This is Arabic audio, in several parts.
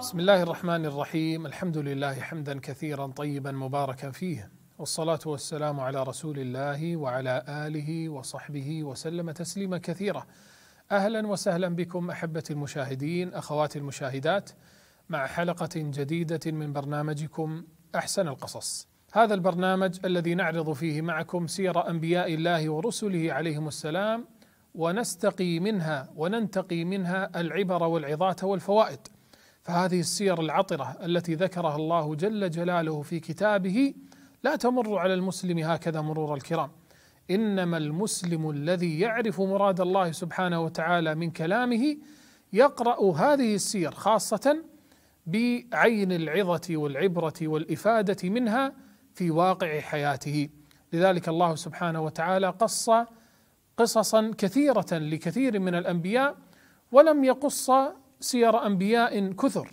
بسم الله الرحمن الرحيم الحمد لله حمدا كثيرا طيبا مباركا فيه والصلاة والسلام على رسول الله وعلى آله وصحبه وسلم تسليما كثيرا أهلا وسهلا بكم أحبة المشاهدين أخوات المشاهدات مع حلقة جديدة من برنامجكم أحسن القصص هذا البرنامج الذي نعرض فيه معكم سير أنبياء الله ورسله عليهم السلام ونستقي منها وننتقي منها العبر والعظات والفوائد فهذه السير العطره التي ذكرها الله جل جلاله في كتابه لا تمر على المسلم هكذا مرور الكرام انما المسلم الذي يعرف مراد الله سبحانه وتعالى من كلامه يقرا هذه السير خاصه بعين العظه والعبره والافاده منها في واقع حياته لذلك الله سبحانه وتعالى قص قصصا كثيره لكثير من الانبياء ولم يقص سير انبياء كثر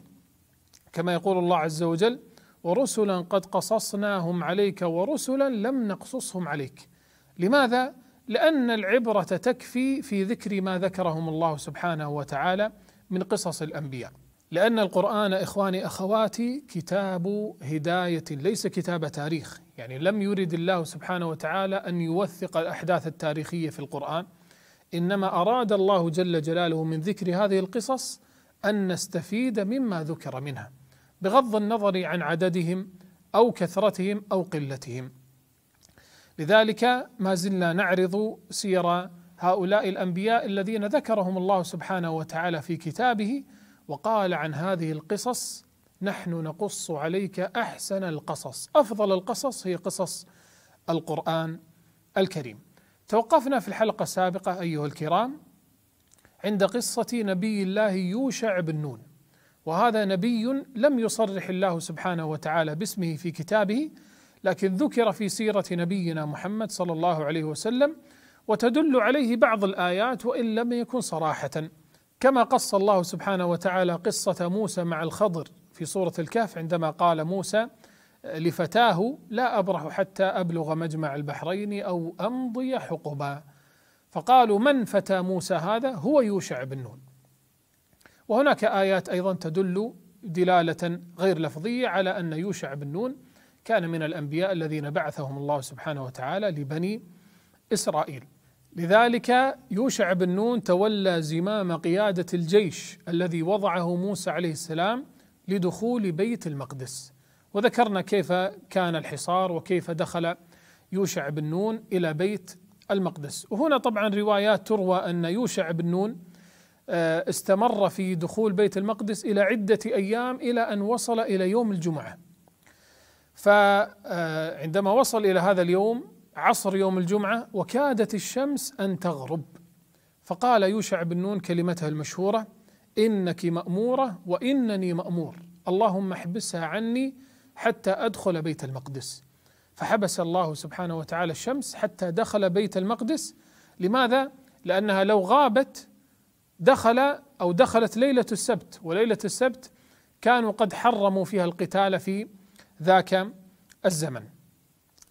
كما يقول الله عز وجل ورسلا قد قصصناهم عليك ورسلا لم نقصصهم عليك لماذا لان العبره تكفي في ذكر ما ذكرهم الله سبحانه وتعالى من قصص الانبياء لان القران اخواني اخواتي كتاب هدايه ليس كتاب تاريخ يعني لم يرد الله سبحانه وتعالى ان يوثق الاحداث التاريخيه في القران انما اراد الله جل جلاله من ذكر هذه القصص ان نستفيد مما ذكر منها بغض النظر عن عددهم او كثرتهم او قلتهم لذلك ما زلنا نعرض سير هؤلاء الانبياء الذين ذكرهم الله سبحانه وتعالى في كتابه وقال عن هذه القصص نحن نقص عليك احسن القصص، افضل القصص هي قصص القران الكريم. توقفنا في الحلقه السابقه ايها الكرام عند قصة نبي الله يوشع بن نون وهذا نبي لم يصرح الله سبحانه وتعالى باسمه في كتابه لكن ذكر في سيرة نبينا محمد صلى الله عليه وسلم وتدل عليه بعض الآيات وإن لم يكن صراحة كما قص الله سبحانه وتعالى قصة موسى مع الخضر في سورة الكهف عندما قال موسى لفتاه لا أبرح حتى أبلغ مجمع البحرين أو أمضي حقبا فقالوا من فتى موسى هذا هو يوشع بن نون وهناك آيات أيضا تدل دلالة غير لفظية على أن يوشع بن نون كان من الأنبياء الذين بعثهم الله سبحانه وتعالى لبني إسرائيل لذلك يوشع بن نون تولى زمام قيادة الجيش الذي وضعه موسى عليه السلام لدخول بيت المقدس وذكرنا كيف كان الحصار وكيف دخل يوشع بن نون إلى بيت المقدس وهنا طبعا روايات تروى أن يوشع بن نون آه، استمر في دخول بيت المقدس إلى عدة أيام إلى أن وصل إلى يوم الجمعة فعندما آه، وصل إلى هذا اليوم عصر يوم الجمعة وكادت الشمس أن تغرب فقال يوشع بن نون كلمته المشهورة إنك مأمورة وإنني مأمور اللهم احبسها عني حتى أدخل بيت المقدس فحبس الله سبحانه وتعالى الشمس حتى دخل بيت المقدس لماذا؟ لأنها لو غابت دخل أو دخلت ليلة السبت وليلة السبت كانوا قد حرموا فيها القتال في ذاك الزمن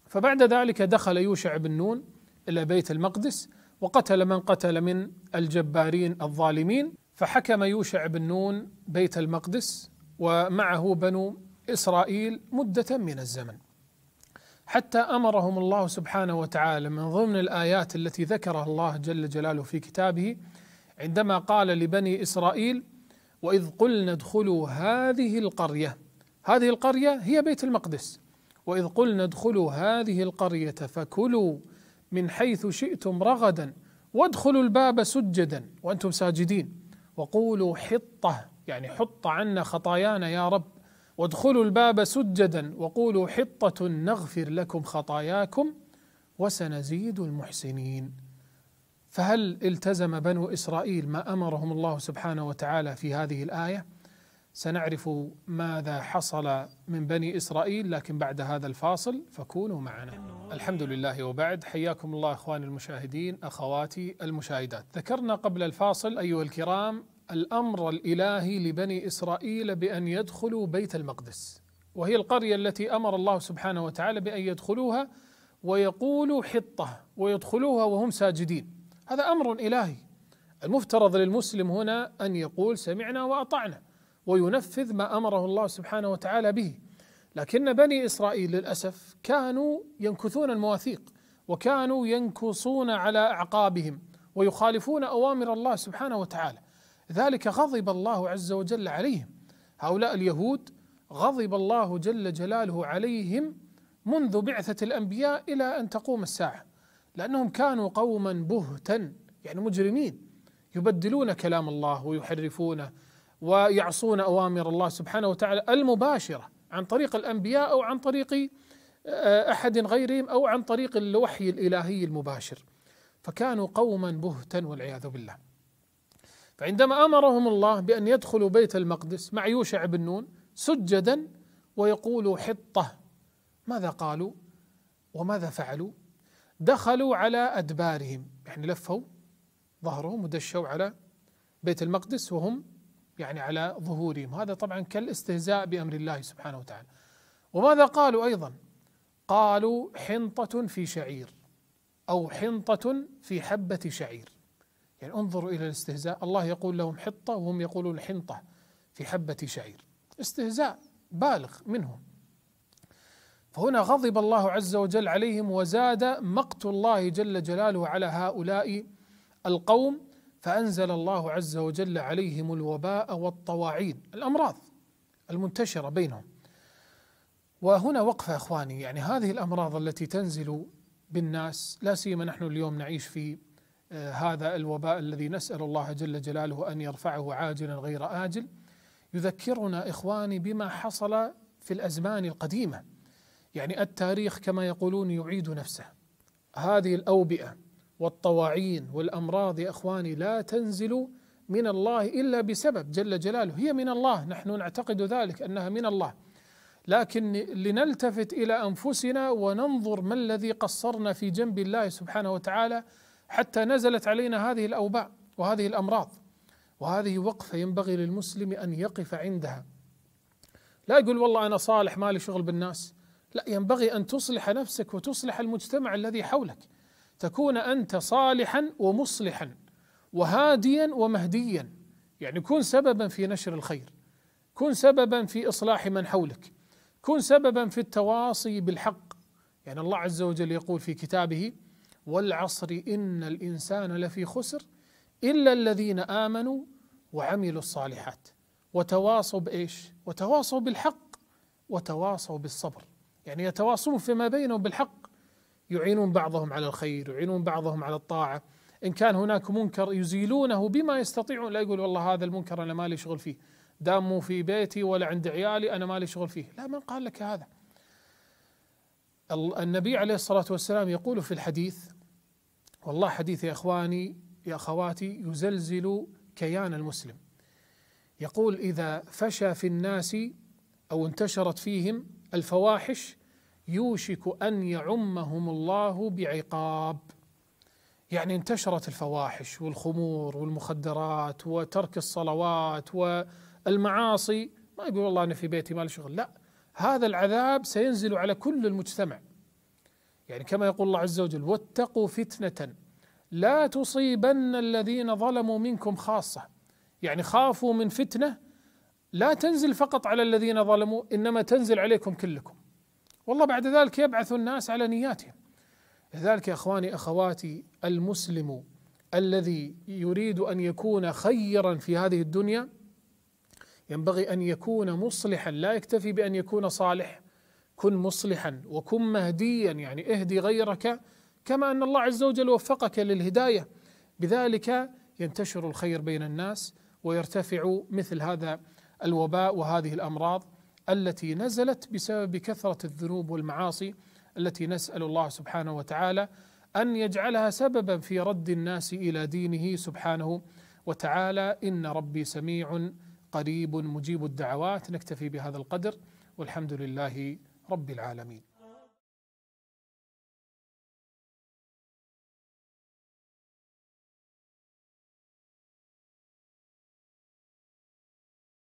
فبعد ذلك دخل يوشع بن نون إلى بيت المقدس وقتل من قتل من الجبارين الظالمين فحكم يوشع بن نون بيت المقدس ومعه بنو إسرائيل مدة من الزمن حتى امرهم الله سبحانه وتعالى من ضمن الايات التي ذكرها الله جل جلاله في كتابه عندما قال لبني اسرائيل واذ قلنا ادخلوا هذه القريه هذه القريه هي بيت المقدس واذ قلنا ادخلوا هذه القريه فكلوا من حيث شئتم رغدا وادخلوا الباب سجدا وانتم ساجدين وقولوا حطه يعني حط عنا خطايانا يا رب وادخلوا الباب سجدا وقولوا حطة نغفر لكم خطاياكم وسنزيد المحسنين فهل التزم بنو اسرائيل ما امرهم الله سبحانه وتعالى في هذه الايه سنعرف ماذا حصل من بني اسرائيل لكن بعد هذا الفاصل فكونوا معنا. الحمد لله وبعد حياكم الله اخواني المشاهدين اخواتي المشاهدات. ذكرنا قبل الفاصل ايها الكرام الامر الالهي لبني اسرائيل بان يدخلوا بيت المقدس وهي القريه التي امر الله سبحانه وتعالى بان يدخلوها ويقولوا حطه ويدخلوها وهم ساجدين هذا امر الهي المفترض للمسلم هنا ان يقول سمعنا واطعنا وينفذ ما امره الله سبحانه وتعالى به لكن بني اسرائيل للاسف كانوا ينكثون المواثيق وكانوا ينكصون على اعقابهم ويخالفون اوامر الله سبحانه وتعالى ذلك غضب الله عز وجل عليهم هؤلاء اليهود غضب الله جل جلاله عليهم منذ بعثة الأنبياء إلى أن تقوم الساعة لأنهم كانوا قوما بهتا يعني مجرمين يبدلون كلام الله ويحرفونه ويعصون أوامر الله سبحانه وتعالى المباشرة عن طريق الأنبياء أو عن طريق آه، أحد غيرهم أو عن طريق الوحي الإلهي المباشر فكانوا قوما بهتا والعياذ بالله فعندما امرهم الله بان يدخلوا بيت المقدس مع يوشع بن نون سجدا ويقولوا حطه ماذا قالوا وماذا فعلوا دخلوا على ادبارهم يعني لفوا ظهرهم ودشوا على بيت المقدس وهم يعني على ظهورهم هذا طبعا كالاستهزاء بامر الله سبحانه وتعالى وماذا قالوا ايضا قالوا حنطه في شعير او حنطه في حبه شعير يعني انظروا إلى الاستهزاء الله يقول لهم حطة وهم يقولون حنطة في حبة شعير استهزاء بالغ منهم فهنا غضب الله عز وجل عليهم وزاد مقت الله جل جلاله على هؤلاء القوم فأنزل الله عز وجل عليهم الوباء والطواعين الأمراض المنتشرة بينهم وهنا وقفة إخواني يعني هذه الأمراض التي تنزل بالناس لا سيما نحن اليوم نعيش في آه، هذا الوباء الذي نسأل الله جل جلاله أن يرفعه عاجلا غير آجل يذكرنا إخواني بما حصل في الأزمان القديمة يعني التاريخ كما يقولون يعيد نفسه هذه الأوبئة والطواعين والأمراض يا إخواني لا تنزل من الله إلا بسبب جل جلاله هي من الله نحن نعتقد ذلك أنها من الله لكن لنلتفت إلى أنفسنا وننظر ما الذي قصرنا في جنب الله سبحانه وتعالى حتى نزلت علينا هذه الاوباء وهذه الامراض وهذه وقفه ينبغي للمسلم ان يقف عندها لا يقول والله انا صالح مالي شغل بالناس لا ينبغي ان تصلح نفسك وتصلح المجتمع الذي حولك تكون انت صالحا ومصلحا وهاديا ومهديا يعني كن سببا في نشر الخير كن سببا في اصلاح من حولك كن سببا في التواصي بالحق يعني الله عز وجل يقول في كتابه والعصر إن الإنسان لفي خسر إلا الذين آمنوا وعملوا الصالحات وتواصوا بإيش وتواصوا بالحق وتواصوا بالصبر يعني يتواصون فيما بينهم بالحق يعينون بعضهم على الخير يعينون بعضهم على الطاعة إن كان هناك منكر يزيلونه بما يستطيعون لا يقول والله هذا المنكر أنا مالي شغل فيه داموا في بيتي ولا عند عيالي أنا مالي شغل فيه لا من قال لك هذا النبي عليه الصلاة والسلام يقول في الحديث والله حديث يا اخواني يا اخواتي يزلزل كيان المسلم يقول اذا فشى في الناس او انتشرت فيهم الفواحش يوشك ان يعمهم الله بعقاب يعني انتشرت الفواحش والخمور والمخدرات وترك الصلوات والمعاصي ما يقول والله انا في بيتي ما لي شغل لا هذا العذاب سينزل على كل المجتمع يعني كما يقول الله عز وجل واتقوا فتنة لا تصيبن الذين ظلموا منكم خاصة يعني خافوا من فتنة لا تنزل فقط على الذين ظلموا إنما تنزل عليكم كلكم والله بعد ذلك يبعث الناس على نياتهم لذلك يا اخواني اخواتي المسلم الذي يريد ان يكون خيرا في هذه الدنيا ينبغي ان يكون مصلحا لا يكتفي بان يكون صالح كن مصلحا وكن مهديا يعني اهدي غيرك كما ان الله عز وجل وفقك للهدايه بذلك ينتشر الخير بين الناس ويرتفع مثل هذا الوباء وهذه الامراض التي نزلت بسبب كثره الذنوب والمعاصي التي نسال الله سبحانه وتعالى ان يجعلها سببا في رد الناس الى دينه سبحانه وتعالى ان ربي سميع قريب مجيب الدعوات نكتفي بهذا القدر والحمد لله رب العالمين